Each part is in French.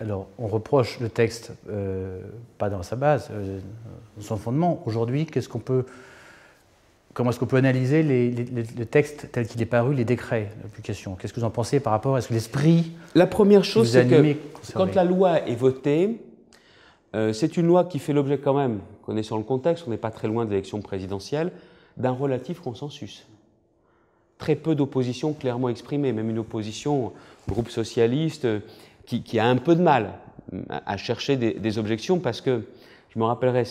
Alors, on reproche le texte, euh, pas dans sa base, euh, dans son fondement. Aujourd'hui, qu'est-ce qu'on peut, comment est-ce qu'on peut analyser le texte tel qu'il est paru, les décrets d'application Qu'est-ce que vous en pensez par rapport à ce que l'esprit La première chose, c'est que quand la loi est votée, euh, c'est une loi qui fait l'objet quand même, connaissant le contexte, on n'est pas très loin de l'élection présidentielle, d'un relatif consensus très peu d'opposition clairement exprimée, même une opposition, groupe socialiste, qui, a un peu de mal à, chercher des, des, objections parce que, je me rappellerai,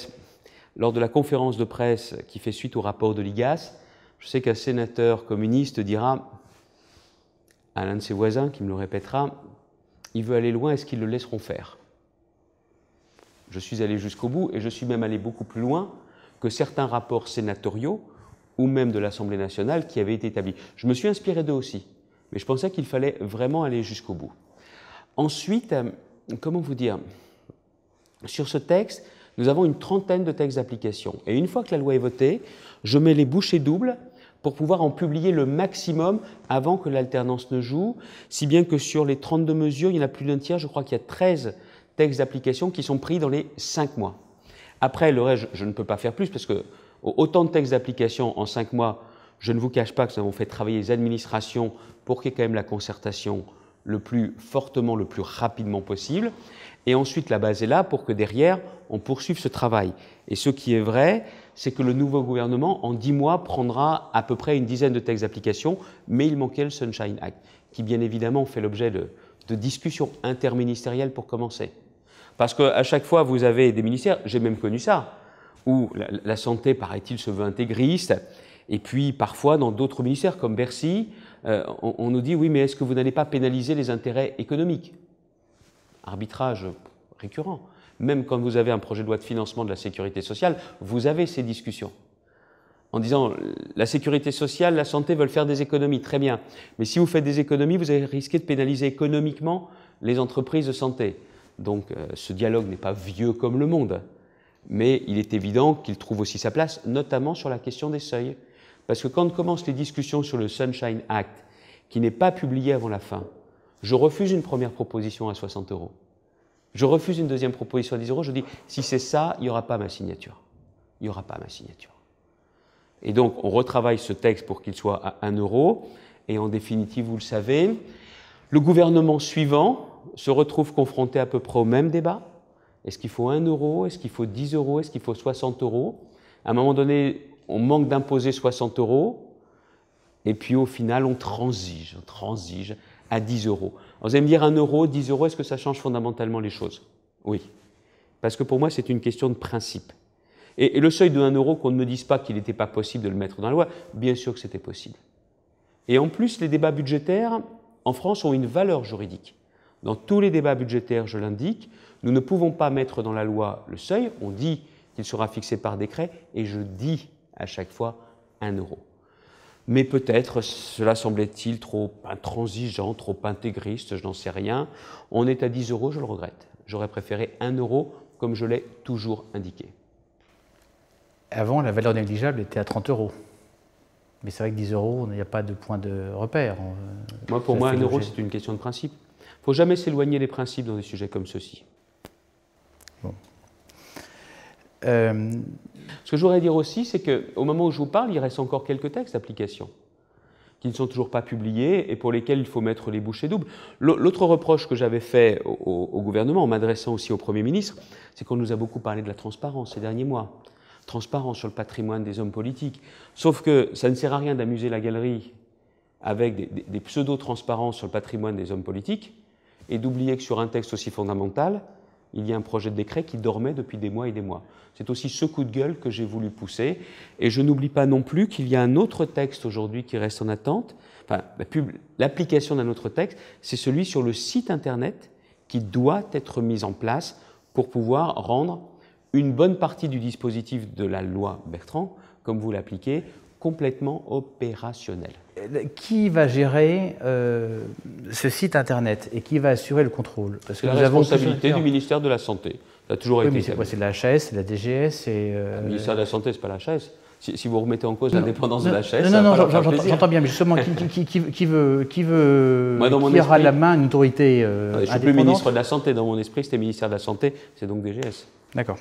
lors de la conférence de presse qui fait suite au rapport de l'IGAS, je sais qu'un sénateur communiste dira à l'un de ses voisins qui me le répétera il veut aller loin, est-ce qu'ils le laisseront faire Je suis allé jusqu'au bout et je suis même allé beaucoup plus loin que certains rapports sénatoriaux ou même de l'Assemblée nationale qui avaient été établis. Je me suis inspiré d'eux aussi, mais je pensais qu'il fallait vraiment aller jusqu'au bout. Ensuite, euh, comment vous dire Sur ce texte, nous avons une trentaine de textes d'application. Et une fois que la loi est votée, je mets les bouchées doubles pour pouvoir en publier le maximum avant que l'alternance ne joue, si bien que sur les 32 mesures, il y en a plus d'un tiers, je crois qu'il y a 13 textes d'application qui sont pris dans les 5 mois. Après, le reste, je, ne peux pas faire plus parce que autant de textes d'application en 5 mois, je ne vous cache pas que nous avons fait travailler les administrations pour qu'il y ait quand même la concertation le plus fortement, le plus rapidement possible. Et ensuite, la base est là pour que derrière, on poursuive ce travail. Et ce qui est vrai, c'est que le nouveau gouvernement, en dix mois, prendra à peu près une dizaine de textes d'application, mais il manquait le Sunshine Act, qui bien évidemment fait l'objet de, discussions interministérielles pour commencer. Parce qu'à chaque fois, vous avez des ministères, j'ai même connu ça, où la santé, paraît-il, se veut intégriste, et puis parfois dans d'autres ministères comme Bercy, euh, on, nous dit oui, mais est-ce que vous n'allez pas pénaliser les intérêts économiques Arbitrage récurrent. Même quand vous avez un projet de loi de financement de la sécurité sociale, vous avez ces discussions. En disant la sécurité sociale, la santé veulent faire des économies, très bien. Mais si vous faites des économies, vous allez risquer de pénaliser économiquement les entreprises de santé. Donc euh, ce dialogue n'est pas vieux comme le monde mais il est évident qu'il trouve aussi sa place, notamment sur la question des seuils. Parce que quand commencent les discussions sur le Sunshine Act, qui n'est pas publié avant la fin, je refuse une première proposition à 60 euros. Je refuse une deuxième proposition à 10 euros. Je dis, si c'est ça, il n'y aura pas ma signature. Il n'y aura pas ma signature. Et donc, on retravaille ce texte pour qu'il soit à 1 euro. Et en définitive, vous le savez, le gouvernement suivant se retrouve confronté à peu près au même débat. Est-ce qu'il faut 1 euro Est-ce qu'il faut 10 euros Est-ce qu'il faut 60 euros À un moment donné, on manque d'imposer 60 euros, et puis au final, on transige, on transige à 10 euros. vous allez me dire 1 euro, 10 euros, est-ce que ça change fondamentalement les choses Oui. Parce que pour moi, c'est une question de principe. Et, et le seuil de 1 euro, qu'on ne me dise pas qu'il n'était pas possible de le mettre dans la loi, bien sûr que c'était possible. Et en plus, les débats budgétaires en France ont une valeur juridique. Dans tous les débats budgétaires, je l'indique, nous ne pouvons pas mettre dans la loi le seuil, on dit qu'il sera fixé par décret, et je dis à chaque fois 1 euro. Mais peut-être cela semblait-il trop intransigeant, trop intégriste, je n'en sais rien. On est à 10 euros, je le regrette. J'aurais préféré 1 euro comme je l'ai toujours indiqué. Avant, la valeur négligeable était à 30 euros. Mais c'est vrai que 10 euros, il n'y a pas de point de repère. Euh, moi, pour moi, 1 euro, c'est une question de principe. Il ne faut jamais s'éloigner des principes dans des sujets comme ceux-ci. Bon. Euh, ce que je voudrais dire aussi, c'est qu'au moment où je vous parle, il reste encore quelques textes d'application qui ne sont toujours pas publiés et pour lesquels il faut mettre les bouchées doubles. L'autre reproche que j'avais fait au, gouvernement en m'adressant aussi au Premier ministre, c'est qu'on nous a beaucoup parlé de la transparence ces derniers mois. Transparence sur le patrimoine des hommes politiques. Sauf que ça ne sert à rien d'amuser la galerie avec des pseudo-transparences sur le patrimoine des hommes politiques et d'oublier que sur un texte aussi fondamental, il y a un projet de décret qui dormait depuis des mois et des mois. C'est aussi ce coup de gueule que j'ai voulu pousser. Et je n'oublie pas non plus qu'il y a un autre texte aujourd'hui qui reste en attente. Enfin, l'application d'un autre texte, c'est celui sur le site Internet qui doit être mis en place pour pouvoir rendre une bonne partie du dispositif de la loi Bertrand, comme vous l'appliquez, complètement opérationnel qui va gérer euh, ce site Internet et qui va assurer le contrôle Parce que la responsabilité du ministère de la Santé. Ça a toujours oui, été. C'est quoi C'est de la HAS, de la DGS et. Euh, le ministère de la Santé, c'est pas la HAS. Si, vous remettez en cause l'indépendance de la HS. Non, non, non, j'entends bien, mais justement, qui, veut, qui veut, de la main une autorité euh, non, suis plus ministre de la Santé, dans mon esprit, c'était ministère de la Santé, c'est donc DGS. D'accord.